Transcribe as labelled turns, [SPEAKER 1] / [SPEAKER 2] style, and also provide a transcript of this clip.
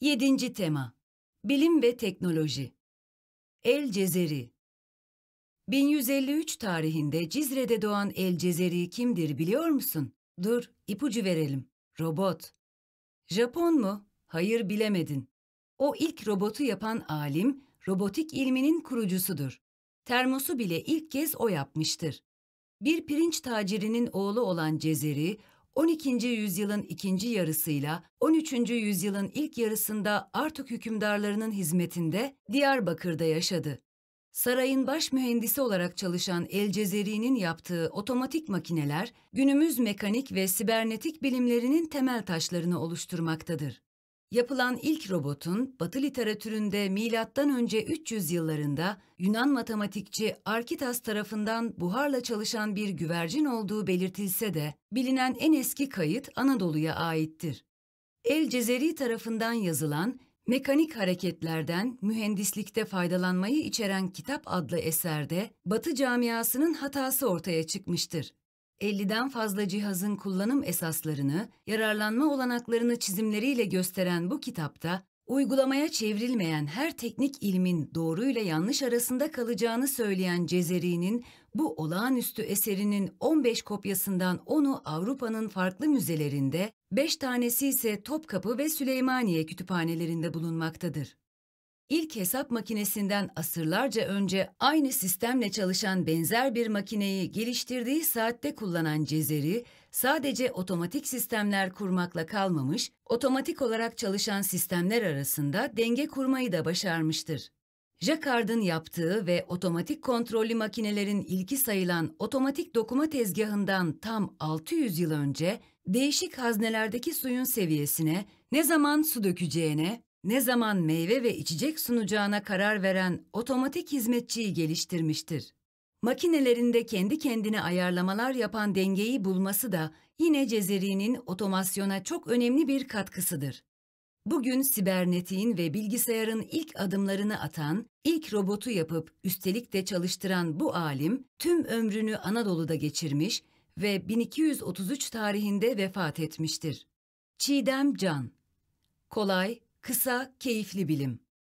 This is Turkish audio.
[SPEAKER 1] Yedinci tema Bilim ve Teknoloji El Cezeri 1153 tarihinde Cizre'de doğan El Cezeri kimdir biliyor musun? Dur, ipucu verelim. Robot. Japon mu? Hayır bilemedin. O ilk robotu yapan alim, robotik ilminin kurucusudur. Termosu bile ilk kez o yapmıştır. Bir pirinç tacirinin oğlu olan Cezeri, 12. yüzyılın ikinci yarısıyla 13. yüzyılın ilk yarısında Artuk hükümdarlarının hizmetinde Diyarbakır'da yaşadı. Sarayın baş mühendisi olarak çalışan El Cezeri'nin yaptığı otomatik makineler günümüz mekanik ve sibernetik bilimlerinin temel taşlarını oluşturmaktadır. Yapılan ilk robotun Batı literatüründe milattan önce 300 yıllarında Yunan matematikçi Arkitas tarafından buharla çalışan bir güvercin olduğu belirtilse de bilinen en eski kayıt Anadolu'ya aittir. El Cezeri tarafından yazılan Mekanik hareketlerden mühendislikte faydalanmayı içeren kitap adlı eserde Batı camiasının hatası ortaya çıkmıştır. 50'den fazla cihazın kullanım esaslarını, yararlanma olanaklarını çizimleriyle gösteren bu kitapta, uygulamaya çevrilmeyen her teknik ilmin doğru ile yanlış arasında kalacağını söyleyen Cezeri'nin bu olağanüstü eserinin 15 kopyasından 10'u Avrupa'nın farklı müzelerinde, 5 tanesi ise Topkapı ve Süleymaniye kütüphanelerinde bulunmaktadır. İlk hesap makinesinden asırlarca önce aynı sistemle çalışan benzer bir makineyi geliştirdiği saatte kullanan Cezeri, sadece otomatik sistemler kurmakla kalmamış, otomatik olarak çalışan sistemler arasında denge kurmayı da başarmıştır. Jacquard'ın yaptığı ve otomatik kontrollü makinelerin ilki sayılan otomatik dokuma tezgahından tam 600 yıl önce değişik haznelerdeki suyun seviyesine, ne zaman su dökeceğine, ne zaman meyve ve içecek sunacağına karar veren otomatik hizmetçiyi geliştirmiştir. Makinelerinde kendi kendine ayarlamalar yapan dengeyi bulması da yine Cezeri'nin otomasyona çok önemli bir katkısıdır. Bugün sibernetiğin ve bilgisayarın ilk adımlarını atan, ilk robotu yapıp üstelik de çalıştıran bu alim tüm ömrünü Anadolu'da geçirmiş ve 1233 tarihinde vefat etmiştir. Çiğdem Can Kolay, Kısa, keyifli bilim.